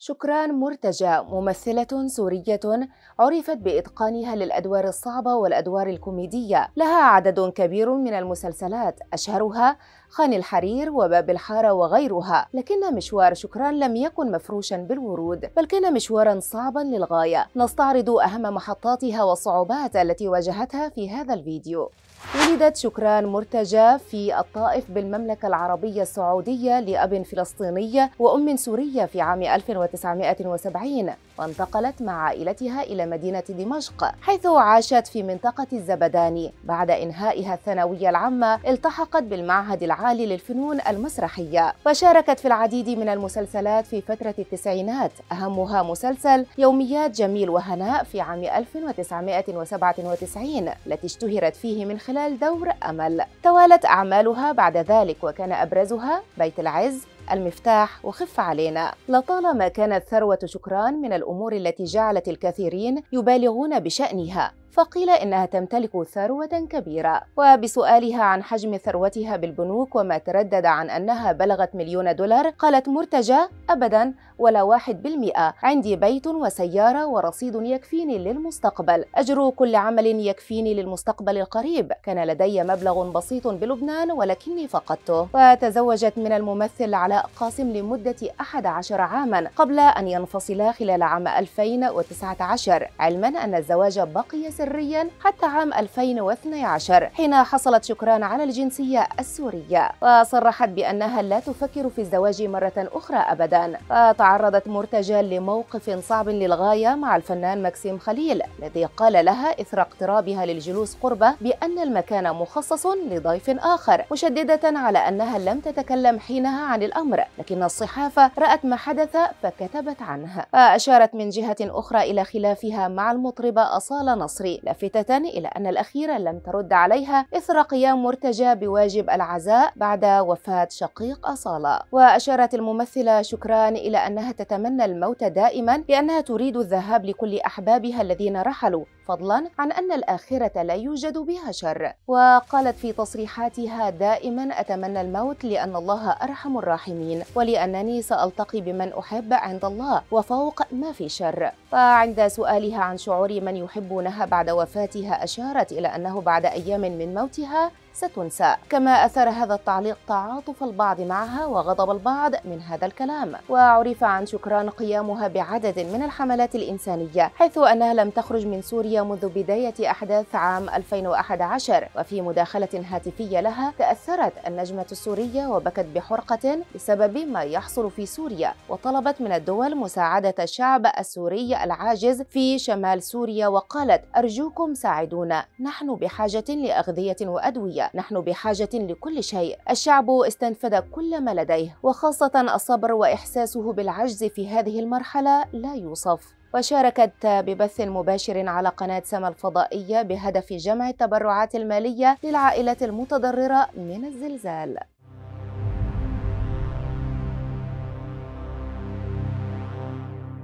شكران مرتجى ممثلة سورية عرفت بإتقانها للأدوار الصعبة والأدوار الكوميدية لها عدد كبير من المسلسلات أشهرها خان الحرير وباب الحارة وغيرها لكن مشوار شكران لم يكن مفروشا بالورود بل كان مشوارا صعبا للغاية نستعرض أهم محطاتها والصعوبات التي واجهتها في هذا الفيديو ولدت شكران مرتجى في الطائف بالمملكة العربية السعودية لأب فلسطيني وأم سورية في عام 1970 وانتقلت مع عائلتها إلى مدينة دمشق حيث عاشت في منطقة الزبداني بعد إنهائها الثانوية العامة التحقت بالمعهد العالي للفنون المسرحية وشاركت في العديد من المسلسلات في فترة التسعينات أهمها مسلسل يوميات جميل وهناء في عام 1997 التي اشتهرت فيه من خلال دور أمل توالت أعمالها بعد ذلك وكان أبرزها بيت العز المفتاح وخف علينا لطالما كانت ثروة شكران من الأمور التي جعلت الكثيرين يبالغون بشأنها فقيل إنها تمتلك ثروة كبيرة وبسؤالها عن حجم ثروتها بالبنوك وما تردد عن أنها بلغت مليون دولار قالت مرتجى أبدا ولا واحد بالمئة عندي بيت وسيارة ورصيد يكفيني للمستقبل أجر كل عمل يكفيني للمستقبل القريب كان لدي مبلغ بسيط بلبنان ولكني فقدته وتزوجت من الممثل علاء قاسم لمدة 11 عاما قبل أن ينفصلا خلال عام 2019 علما أن الزواج بقي سريا حتى عام 2012 حين حصلت شكران على الجنسية السورية وصرحت بأنها لا تفكر في الزواج مرة أخرى أبدا وتعرضت مرتجى لموقف صعب للغاية مع الفنان مكسيم خليل الذي قال لها إثر اقترابها للجلوس قربه بأن المكان مخصص لضيف آخر مشددة على أنها لم تتكلم حينها عن الأمر لكن الصحافة رأت ما حدث فكتبت عنه وأشارت من جهة أخرى إلى خلافها مع المطربة أصالة نصري لافتة إلى أن الأخيرة لم ترد عليها إثر قيام مرتجى بواجب العزاء بعد وفاة شقيق أصالة وأشارت الممثلة شكران إلى أنها تتمنى الموت دائما لأنها تريد الذهاب لكل أحبابها الذين رحلوا فضلا عن أن الآخرة لا يوجد بها شر وقالت في تصريحاتها دائما أتمنى الموت لأن الله أرحم الراحمين ولأنني سألتقي بمن أحب عند الله وفوق ما في شر وعند سؤالها عن شعور من يحبونها بعد بعد وفاتها أشارت إلى أنه بعد أيام من موتها ستنسى كما أثار هذا التعليق تعاطف البعض معها وغضب البعض من هذا الكلام وعرف عن شكران قيامها بعدد من الحملات الإنسانية حيث أنها لم تخرج من سوريا منذ بداية أحداث عام 2011 وفي مداخلة هاتفية لها تأثرت النجمة السورية وبكت بحرقة بسبب ما يحصل في سوريا وطلبت من الدول مساعدة الشعب السوري العاجز في شمال سوريا وقالت أرجوكم ساعدونا نحن بحاجة لأغذية وأدوية نحن بحاجة لكل شيء الشعب استنفد كل ما لديه وخاصة الصبر وإحساسه بالعجز في هذه المرحلة لا يوصف وشاركت ببث مباشر على قناة سما الفضائية بهدف جمع التبرعات المالية للعائلات المتضررة من الزلزال